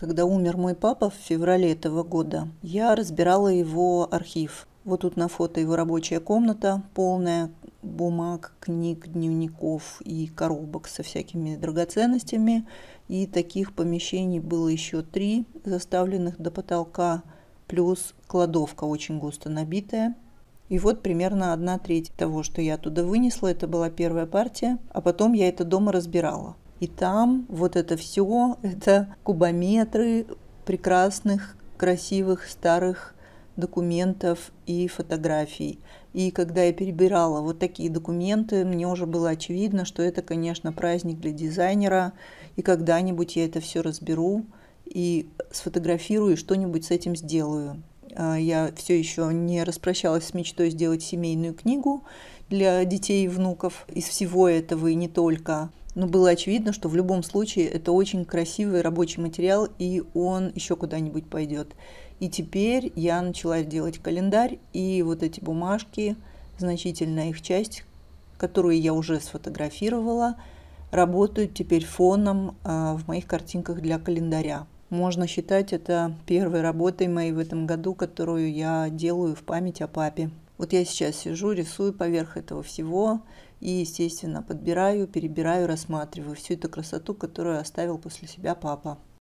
Когда умер мой папа в феврале этого года, я разбирала его архив. Вот тут на фото его рабочая комната, полная бумаг, книг, дневников и коробок со всякими драгоценностями. И таких помещений было еще три, заставленных до потолка, плюс кладовка очень густо набитая. И вот примерно одна треть того, что я туда вынесла, это была первая партия, а потом я это дома разбирала. И там вот это все, это кубометры прекрасных, красивых, старых документов и фотографий. И когда я перебирала вот такие документы, мне уже было очевидно, что это, конечно, праздник для дизайнера, и когда-нибудь я это все разберу и сфотографирую, и что-нибудь с этим сделаю. А, я все еще не распрощалась с мечтой сделать семейную книгу для детей и внуков из всего этого и не только но ну, было очевидно, что в любом случае это очень красивый рабочий материал, и он еще куда-нибудь пойдет. И теперь я начала делать календарь, и вот эти бумажки, значительная их часть, которую я уже сфотографировала, работают теперь фоном а, в моих картинках для календаря. Можно считать это первой работой моей в этом году, которую я делаю в память о папе. Вот я сейчас сижу, рисую поверх этого всего и, естественно, подбираю, перебираю, рассматриваю всю эту красоту, которую оставил после себя папа.